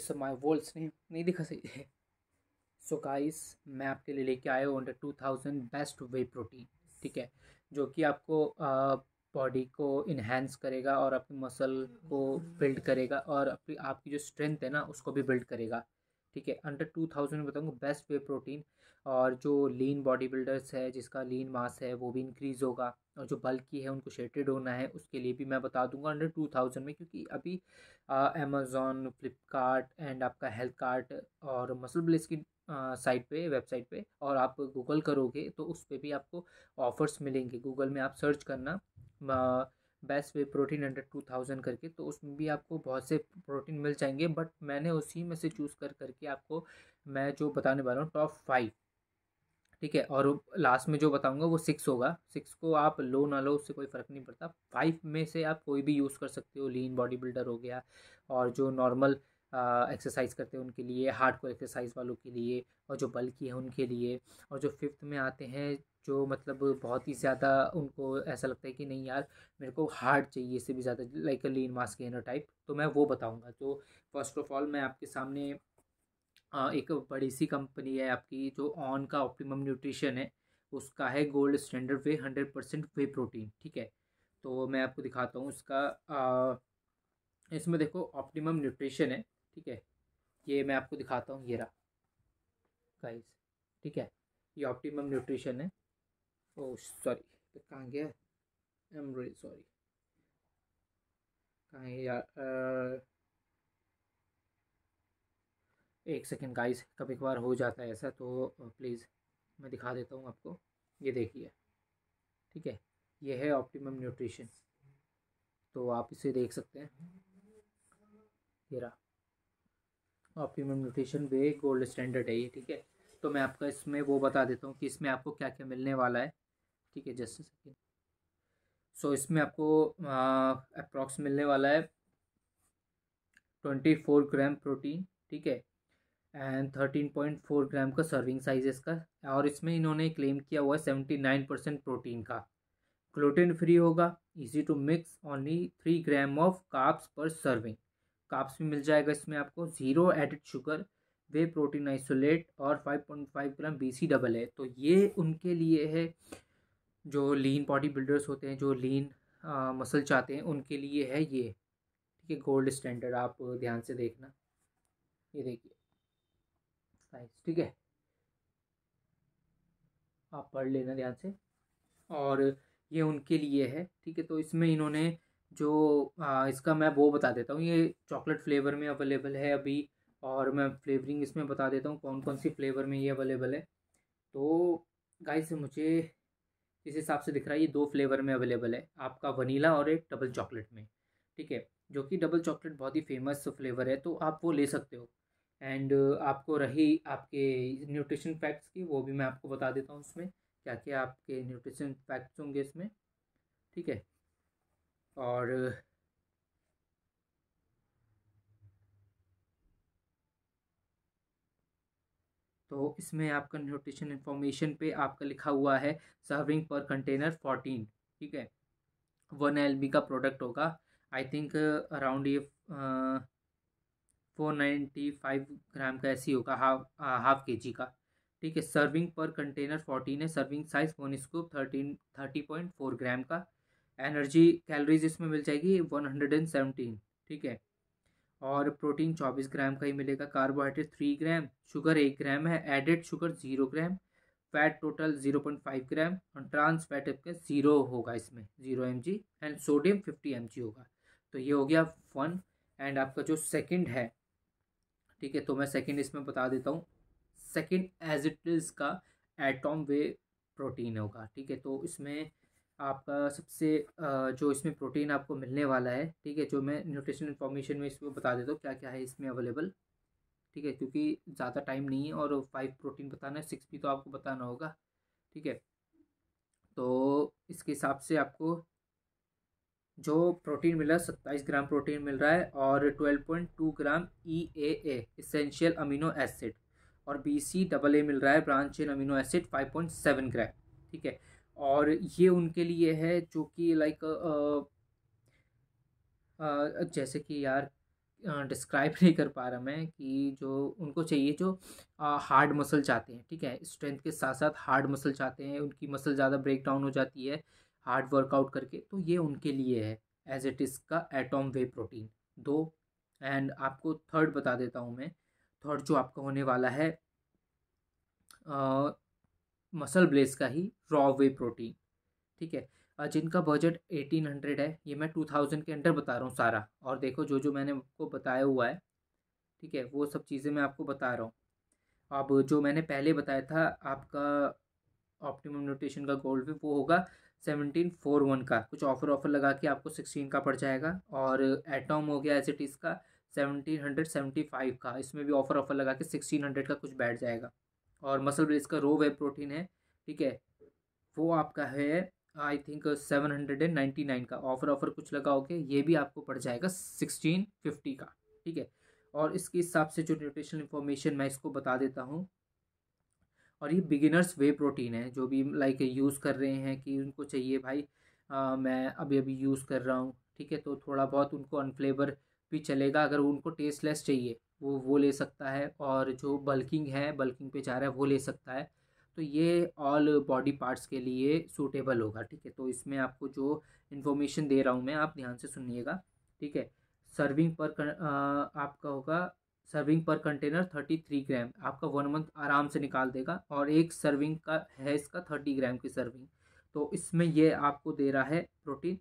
जिससे माई वोल्स नहीं नहीं दिखा सही है सो so गाइस मैं आपके लिए लेके आया हूँ under two thousand best whey protein ठीक है जो कि आपको बॉडी को इन्हेंस करेगा और आपकी मसल को बिल्ड करेगा और अपनी आपकी जो स्ट्रेंथ है ना उसको भी बिल्ड करेगा ठीक है अंडर टू थाउजेंड में बताऊँगा बेस्ट वे प्रोटीन और जो लीन बॉडी बिल्डर्स है जिसका लीन मास है वो भी इंक्रीज़ होगा और जो की है उनको शेटेड होना है उसके लिए भी मैं बता दूंगा अंडर टू थाउजेंड में क्योंकि अभी अमेज़ोन फ्लिपकार्ट एंड आपका हेल्थ कार्ट और मसल ब्लेस की साइट पे वेबसाइट पे और आप गूगल करोगे तो उस पर भी आपको ऑफ़र्स मिलेंगे गूगल में आप सर्च करना best whey protein under two thousand करके तो उसमें भी आपको बहुत से प्रोटीन मिल जाएंगे बट मैंने उसी में से चूज़ कर करके आपको मैं जो बताने वाला हूँ टॉप फाइव ठीक है और लास्ट में जो बताऊंगा वो सिक्स होगा सिक्स को आप लो ना लो उससे कोई फ़र्क नहीं पड़ता फाइव में से आप कोई भी यूज़ कर सकते हो लीन बॉडी बिल्डर हो गया और जो नॉर्मल एक्सरसाइज करते हैं उनके लिए हार्ड कोर एक्सरसाइज वालों के लिए और जो बल्कि हैं उनके लिए और जो फिफ्थ में आते हैं जो मतलब बहुत ही ज़्यादा उनको ऐसा लगता है कि नहीं यार मेरे को हार्ड चाहिए इससे भी ज़्यादा like a lean mass gainer type तो मैं वो बताऊँगा तो फर्स्ट ऑफ ऑल मैं आपके सामने एक बड़ी सी कंपनी है आपकी जो ऑन का ऑप्टिमम न्यूट्रिशन है उसका है gold standard whey hundred percent whey protein ठीक है तो मैं आपको दिखाता हूँ उसका आ, इसमें देखो ऑप्टिमम न्यूट्रिशन है ठीक है ये मैं आपको दिखाता हूँ ये रहा गाइस ठीक है ये ऑप्टिमम न्यूट्रिशन है ओ oh, सॉरी कहाँ गया आई एम रियली सॉरी कहाँ एक सेकेंड गाइस कभी कभार हो जाता है ऐसा तो प्लीज़ मैं दिखा देता हूँ आपको ये देखिए ठीक है ये है ऑप्टिमम न्यूट्रिशन तो आप इसे देख सकते हैं ये रहा Optimum Nutrition whey gold standard है ये ठीक है तो मैं आपका इसमें वो बता देता हूँ कि इसमें आपको क्या क्या मिलने वाला है ठीक है जस्ट सेकेंड सो इसमें आपको अप्रॉक्स मिलने वाला है ट्वेंटी फोर ग्राम प्रोटीन ठीक है and thirteen point four gram का सर्विंग साइज इसका और इसमें इन्होंने क्लेम किया हुआ है सेवेंटी नाइन परसेंट प्रोटीन का ग्लूटेन फ्री होगा easy to mix only three gram of carbs per serving carbs में मिल जाएगा इसमें आपको zero added sugar whey protein isolate और 5.5 ग्राम बी सी डबल है तो ये उनके लिए है जो लीन बॉडी बिल्डर्स होते हैं जो लीन मसल चाहते हैं उनके लिए है ये ठीक है गोल्ड स्टैंडर्ड आप ध्यान से देखना ये देखिए साइज ठीक है आप पढ़ लेना ध्यान से और ये उनके लिए है ठीक है तो इसमें इन्होंने जो आ, इसका मैं वो बता देता हूँ ये चॉकलेट फ्लेवर में अवेलेबल है अभी और मैं फ्लेवरिंग इसमें बता देता हूँ कौन कौन सी फ्लेवर में ये अवेलेबल है तो गाइस मुझे इस हिसाब से दिख रहा है ये दो फ्लेवर में अवेलेबल है आपका वनीला और एक डबल चॉकलेट में ठीक है जो कि डबल चॉकलेट बहुत ही फेमस फ्लेवर है तो आप वो ले सकते हो एंड आपको रही आपके न्यूट्रिशन फैक्ट्स की वो भी मैं आपको बता देता हूँ उसमें क्या क्या आपके न्यूट्रिशन फैक्ट्स होंगे इसमें ठीक है और तो इसमें आपका न्यूट्रिशन इन्फॉर्मेशन पे आपका लिखा हुआ है सर्विंग पर कंटेनर फोर्टीन ठीक है वन एल का प्रोडक्ट होगा आई थिंक अराउंड ये फोर नाइन्टी फाइव ग्राम का ऐसी होगा हाफ हाफ के जी का ठीक है सर्विंग पर कंटेनर फोर्टीन है serving size one scoop thirteen thirty point four gram का एनर्जी कैलोरीज इसमें मिल जाएगी वन हंड्रेड एंड सेवनटीन ठीक है और प्रोटीन चौबीस ग्राम का ही मिलेगा कार्बोहाइड्रेट थ्री ग्राम शुगर एक ग्राम है added sugar zero gram fat total zero point five gram और ट्रांस फैट आपका जीरो होगा इसमें zero M G and sodium fifty M G होगा तो ये हो गया वन एंड आपका जो सेकेंड है ठीक है तो मैं सेकेंड इसमें बता देता हूँ सेकेंड एज इट इज़ का एटॉम वे प्रोटीन होगा ठीक है तो इसमें आपका सबसे जो इसमें प्रोटीन आपको मिलने वाला है ठीक है जो मैं न्यूट्रिशन इन्फॉर्मेशन में इसको बता देता हूँ क्या क्या है इसमें अवेलेबल ठीक है क्योंकि ज़्यादा टाइम नहीं है और फाइव प्रोटीन बताना है सिक्स भी तो आपको बताना होगा ठीक है तो इसके हिसाब से आपको जो प्रोटीन मिल रहा है सत्ताईस ग्राम प्रोटीन मिल रहा है और twelve point two gram E A A essential amino acid और बी सी डबल ए मिल रहा है branch in amino acid five point seven gram ठीक है और ये उनके लिए है जो कि लाइक जैसे कि यार डिस्क्राइब नहीं कर पा रहा मैं कि जो उनको चाहिए जो हार्ड मसल चाहते हैं ठीक है स्ट्रेंथ के साथ साथ हार्ड मसल चाहते हैं उनकी मसल ज़्यादा ब्रेक डाउन हो जाती है हार्ड वर्कआउट करके तो ये उनके लिए है एज इट इज़ का एटॉम वे प्रोटीन दो एंड आपको थर्ड बता देता हूँ मैं थर्ड जो आपका होने वाला है मसल ब्लेस का ही रॉ वे प्रोटीन ठीक है जिनका बजट एटीन हंड्रेड है ये मैं टू थाउजेंड के अंडर बता रहा हूँ सारा और देखो जो जो मैंने आपको बताया हुआ है ठीक है वो सब चीज़ें मैं आपको बता रहा हूँ अब जो मैंने पहले बताया था आपका ऑप्टिमम न्यूट्रिशन का गोल्ड वे वो होगा सेवनटीन फोर वन का कुछ ऑफर ऑफर लगा के आपको सिक्सटीन का पड़ जाएगा और एटॉम हो गया एज इट इज़ का सेवनटीन हंड्रेड सेवेंटी फाइव का इसमें भी ऑफर ऑफर लगा के सिक्सटीन हंड्रेड का कुछ बैठ जाएगा और मसल ब्रेस का रो वे प्रोटीन है ठीक है वो आपका है I think seven hundred and ninety nine का ऑफर ऑफर कुछ लगा होके ये भी आपको पड़ जाएगा सिक्सटीन फिफ्टी का ठीक है और इसके हिसाब से जो न्यूट्रिशनल इन्फॉर्मेशन मैं इसको बता देता हूँ और ये बिगिनर्स वे प्रोटीन है जो भी लाइक यूज़ कर रहे हैं कि उनको चाहिए भाई आ, मैं अभी अभी यूज़ कर रहा हूँ ठीक है तो थोड़ा बहुत उनको अनफ्लेवर भी चलेगा अगर उनको टेस्टलेस चाहिए वो वो ले सकता है और जो बल्किंग है बल्किंग पे जा रहा है वो ले सकता है तो ये ऑल बॉडी पार्ट्स के लिए सूटेबल होगा ठीक है तो इसमें आपको जो इन्फॉर्मेशन दे रहा हूँ मैं आप ध्यान से सुनिएगा ठीक है सर्विंग पर कर, आ, आपका होगा सर्विंग पर कंटेनर थर्टी थ्री ग्राम आपका वन मंथ आराम से निकाल देगा और एक सर्विंग का है इसका थर्टी ग्राम की सर्विंग तो इसमें ये आपको दे रहा है protein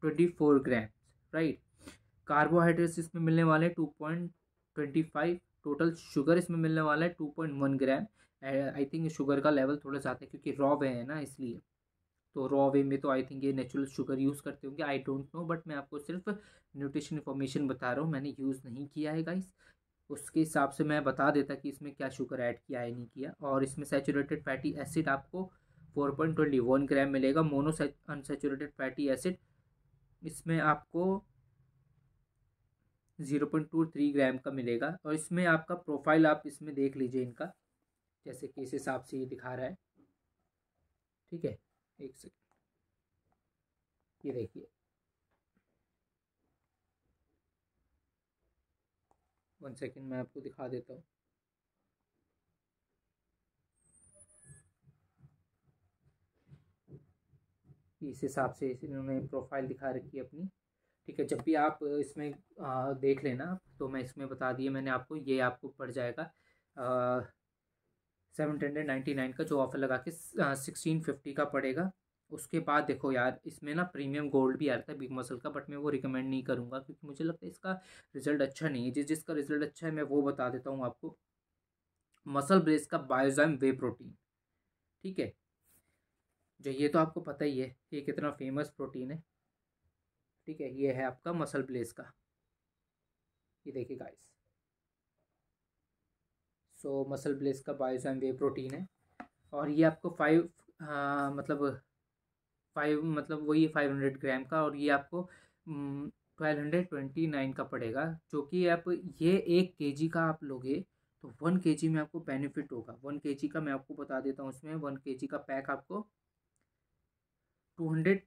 twenty four gram right carbohydrates इसमें मिलने वाले हैं two point twenty five total sugar इसमें मिलने वाला है two point one gram I think sugar का लेवल थोड़ा ज़्यादा है क्योंकि रॉ वे है ना इसलिए तो रॉ वे में तो आई थिंक ये नेचुरल शुगर यूज़ करते होंगे आई डोंट नो बट मैं आपको सिर्फ न्यूट्रिशन इन्फॉर्मेशन बता रहा हूँ मैंने यूज़ नहीं किया है गाइस उसके हिसाब से मैं बता देता कि इसमें क्या शुगर ऐड किया है नहीं किया और इसमें सेचूरेटेड फैटी एसिड आपको four point twenty one gram मिलेगा मोनो अनसेचूरेटेड फैटी एसिड इसमें आपको zero point two three gram का मिलेगा और इसमें आपका प्रोफाइल आप इसमें देख लीजिए इनका जैसे कि इस हिसाब से ये दिखा रहा है ठीक है एक सेकेंड ये देखिए वन सेकेंड मैं आपको दिखा देता हूँ इस हिसाब से इन्होंने प्रोफाइल दिखा रखी है अपनी ठीक है जब भी आप इसमें आ, देख लेना तो मैं इसमें बता दिए मैंने आपको ये आपको पड़ जाएगा सेवन हंड्रेड नाइन्टी नाइन का जो ऑफ़र लगा के सिक्सटीन फिफ्टी का पड़ेगा उसके बाद देखो यार इसमें ना प्रीमियम गोल्ड भी आ रहा था बिग मसल का बट मैं वो रिकमेंड नहीं करूँगा क्योंकि मुझे लगता है इसका रिज़ल्ट अच्छा नहीं है जिस जिसका रिज़ल्ट अच्छा है मैं वो बता देता हूँ आपको मसल ब्रेस का बायोजाम वे प्रोटीन ठीक है जो ये तो आपको पता ही है ये कितना फेमस प्रोटीन है ठीक है ये है आपका मसल प्लेस का ये देखिए गाइस सो मसल प्लेस का बायोसाइन वे प्रोटीन है और ये आपको फाइव हाँ, मतलब फाइव मतलब वही फाइव हंड्रेड ग्राम का और ये आपको ट्वेल्व हंड्रेड ट्वेंटी नाइन का पड़ेगा जो कि आप ये एक के जी का आप लोगे तो वन के जी में आपको बेनिफिट होगा वन के जी का मैं आपको बता देता हूँ उसमें वन के जी का पैक आपको two hundred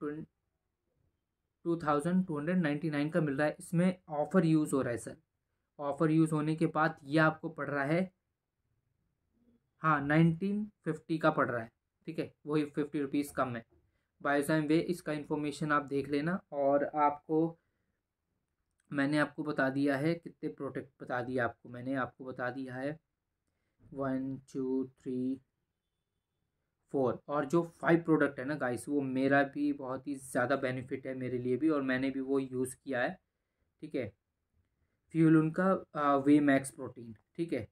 two thousand two hundred ninety nine का मिल रहा है इसमें ऑफ़र यूज़ हो रहा है सर ऑफ़र यूज़ होने के बाद ये आपको पड़ रहा है हाँ नाइनटीन फिफ्टी का पड़ रहा है ठीक है वही फिफ्टी रुपीज़ कम है बायोजाम वे इसका इन्फॉर्मेशन आप देख लेना और आपको मैंने आपको बता दिया है कितने प्रोडक्ट बता दिया आपको मैंने आपको बता दिया है वन टू थ्री फोर और जो फाइव प्रोडक्ट है ना गाइस वो मेरा भी बहुत ही ज़्यादा बेनिफिट है मेरे लिए भी और मैंने भी वो यूज़ किया है ठीक है फ्यूल उनका वे मैक्स प्रोटीन ठीक है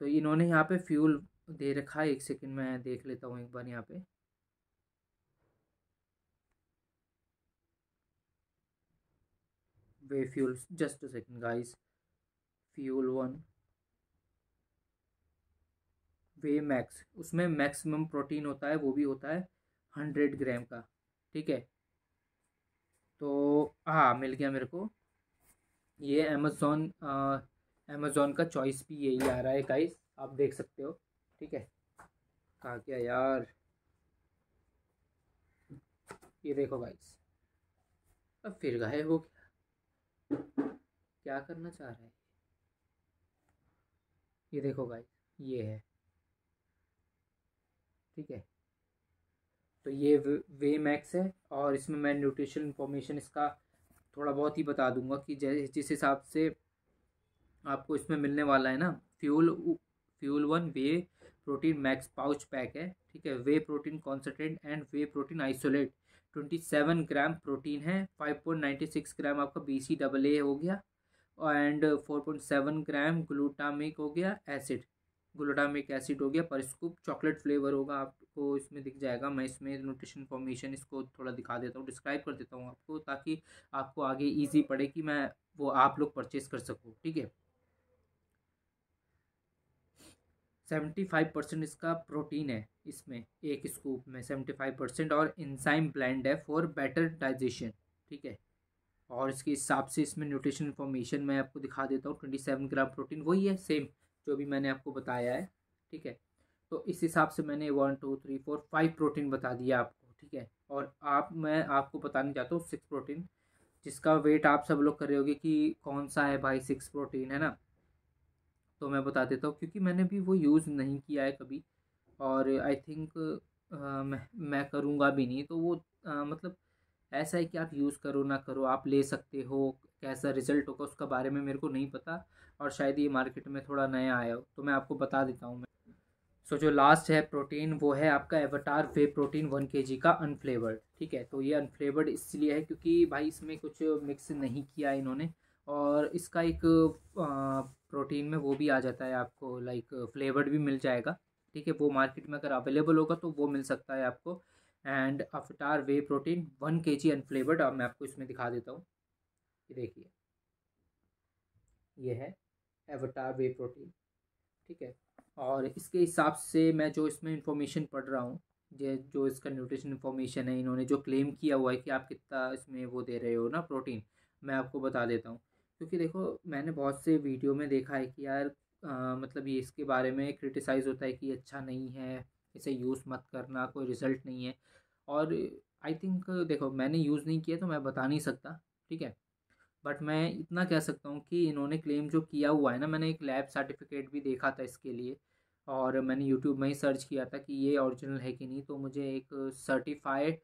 तो इन्होंने यहाँ पे फ्यूल दे रखा है एक सेकंड मैं देख लेता हूँ एक बार यहाँ पे whey Fuel just a second guys Fuel One whey max उसमें मैक्सिमम प्रोटीन होता है वो भी होता है हंड्रेड ग्राम का ठीक है तो हाँ मिल गया मेरे को ये अमेज़ोन अमेज़ोन का चॉइस भी यही आ रहा है गाइस आप देख सकते हो ठीक है कहा क्या यार ये देखो गाइस अब फिर गए वो क्या क्या करना चाह रहा है ये देखो गाइस ये है ठीक है तो ये वे मैक्स है और इसमें मैं न्यूट्रिशन इन्फॉर्मेशन इसका थोड़ा बहुत ही बता दूंगा कि जैसे जिस हिसाब से आपको इसमें मिलने वाला है ना Fuel Fuel One whey protein max pouch pack है ठीक है whey protein concentrate and whey protein isolate twenty seven gram protein है five point ninety six gram आपका बी सी डबल ए हो गया and four point seven gram glutamic हो गया acid glutamic acid हो गया पर स्कूप चॉकलेट फ्लेवर होगा आपको इसमें दिख जाएगा मैं इसमें न्यूट्रिशन फॉर्मेशन इसको थोड़ा दिखा देता हूँ डिस्क्राइब कर देता हूँ आपको ताकि आपको आगे ईजी पड़े कि मैं वो आप लोग परचेस कर सको ठीक है सेवेंटी फाइव परसेंट इसका प्रोटीन है इसमें एक स्कूप में सेवेंटी फाइव परसेंट और इंजाइम ब्लैंड है फॉर बेटर डाइजेशन ठीक है और इसके हिसाब से इसमें न्यूट्रिशन इन्फॉर्मेशन मैं आपको दिखा देता हूँ ट्वेंटी सेवन ग्राम प्रोटीन वही है सेम जो भी मैंने आपको बताया है ठीक है तो इस हिसाब से मैंने one two three four five protein बता दिया आपको ठीक है और आप मैं आपको बताना चाहता हूँ सिक्स प्रोटीन जिसका वेट आप सब लोग कर रहे होगे कि कौन सा है भाई सिक्स प्रोटीन है ना तो मैं बता देता हूँ क्योंकि मैंने भी वो यूज़ नहीं किया है कभी और आई थिंक मैं मैं करूँगा भी नहीं तो वो आ, मतलब ऐसा है कि आप यूज़ करो ना करो आप ले सकते हो कैसा रिजल्ट होगा उसका बारे में मेरे को नहीं पता और शायद ये मार्केट में थोड़ा नया आया हो तो मैं आपको बता देता हूँ मैं सो so, जो लास्ट है प्रोटीन वो है आपका एवटार वे प्रोटीन वन के जी का अनफ्लेवर्ड ठीक है तो ये अनफ्लेवर्ड इसलिए है क्योंकि भाई इसमें कुछ मिक्स नहीं किया इन्होंने और इसका एक प्रोटीन में वो भी आ जाता है आपको लाइक फ्लेवर्ड भी मिल जाएगा ठीक है वो मार्केट में अगर अवेलेबल होगा तो वो मिल सकता है आपको and Avvatar whey protein one K G unflavoured अब मैं आपको इसमें दिखा देता हूँ ये देखिए ये है एवटार वे प्रोटीन ठीक है और इसके हिसाब से मैं जो इसमें इंफॉर्मेशन पढ़ रहा हूँ ये जो इसका न्यूट्रिशन इन्फॉर्मेशन है इन्होंने जो क्लेम किया हुआ है कि आप कितना इसमें वो दे रहे हो ना प्रोटीन मैं आपको बता देता हूँ क्योंकि देखो मैंने बहुत से वीडियो में देखा है कि यार आ, मतलब ये इसके बारे में क्रिटिसाइज़ होता है कि अच्छा नहीं है इसे यूज़ मत करना कोई रिज़ल्ट नहीं है और आई थिंक देखो मैंने यूज़ नहीं किया तो मैं बता नहीं सकता ठीक है बट मैं इतना कह सकता हूँ कि इन्होंने क्लेम जो किया हुआ है ना मैंने एक लैब सर्टिफिकेट भी देखा था इसके लिए और मैंने यूट्यूब में ही सर्च किया था कि ये ओरिजिनल है कि नहीं तो मुझे एक सर्टिफाइड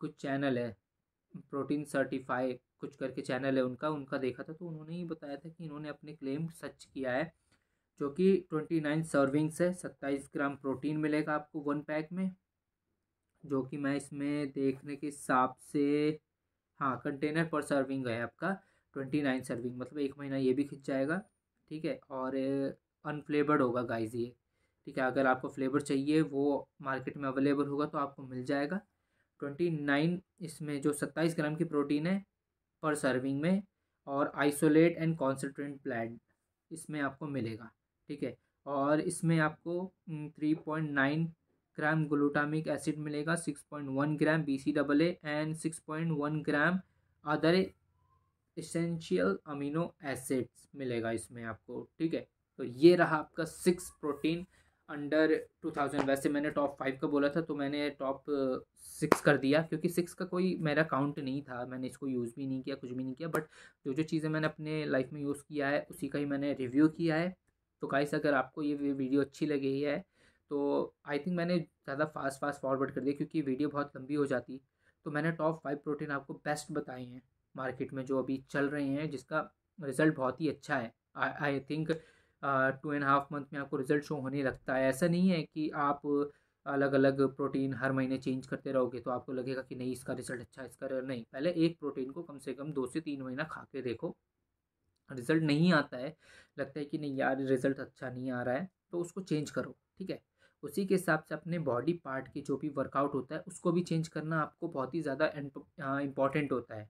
कुछ चैनल है प्रोटीन सर्टिफाई कुछ करके चैनल है उनका उनका देखा था तो उन्होंने ही बताया था कि इन्होंने अपने क्लेम सच किया है जो कि ट्वेंटी नाइन सर्विंग्स है सत्ताईस ग्राम प्रोटीन मिलेगा आपको वन पैक में जो कि मैं इसमें देखने के हिसाब से हाँ कंटेनर पर सर्विंग है आपका ट्वेंटी नाइन सर्विंग मतलब एक महीना ये भी खिंच जाएगा ठीक है और अनफ्लेवर्ड होगा गाइज ये ठीक है अगर आपको फ्लेवर चाहिए वो मार्केट में अवेलेबल होगा तो आपको मिल जाएगा ट्वेंटी नाइन इसमें जो सत्ताईस ग्राम की प्रोटीन है पर सर्विंग में और आइसोलेट एंड कॉन्सेंट्रेट ब्लैंड इसमें आपको मिलेगा ठीक है और इसमें आपको three point nine gram glutamic acid मिलेगा six point one gram B C double A and six point one gram other essential amino acids मिलेगा इसमें आपको ठीक है तो ये रहा आपका six protein under two thousand वैसे मैंने टॉप फाइव का बोला था तो मैंने टॉप सिक्स कर दिया क्योंकि सिक्स का कोई मेरा काउंट नहीं था मैंने इसको यूज़ भी नहीं किया कुछ भी नहीं किया बट जो जो चीज़ें मैंने अपने लाइफ में यूज़ किया है उसी का ही मैंने रिव्यू किया है तो गाइस अगर आपको ये वीडियो अच्छी लगी है तो आई थिंक मैंने ज़्यादा फास्ट फास्ट फॉरवर्ड कर दिया क्योंकि वीडियो बहुत लंबी हो जाती तो मैंने टॉप फाइव प्रोटीन आपको बेस्ट बताए हैं मार्केट में जो अभी चल रहे हैं जिसका रिज़ल्ट बहुत ही अच्छा है I think two and half month में आपको रिज़ल्ट शो होने लगता है ऐसा नहीं है कि आप अलग अलग प्रोटीन हर महीने चेंज करते रहोगे तो आपको लगेगा कि नहीं इसका रिज़ल्ट अच्छा है इसका नहीं पहले एक प्रोटीन को कम से कम दो से तीन महीना खा के देखो रिज़ल्ट नहीं आता है लगता है कि नहीं यार रिज़ल्ट अच्छा नहीं आ रहा है तो उसको चेंज करो ठीक है उसी के हिसाब से अपने बॉडी पार्ट के जो भी वर्कआउट होता है उसको भी चेंज करना आपको बहुत ही ज़्यादा इम्पॉर्टेंट होता है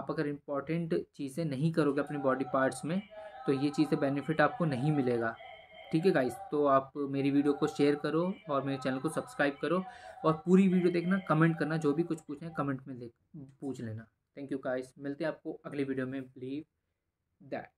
आप अगर इम्पॉर्टेंट चीज़ें नहीं करोगे अपने बॉडी पार्ट्स में तो ये चीज़ें बेनिफिट आपको नहीं मिलेगा ठीक है गाइस तो आप मेरी वीडियो को शेयर करो और मेरे चैनल को सब्सक्राइब करो और पूरी वीडियो देखना कमेंट करना जो भी कुछ पूछना है कमेंट में देख पूछ लेना थैंक यू गाइस मिलते हैं आपको अगली वीडियो में बिलीव that.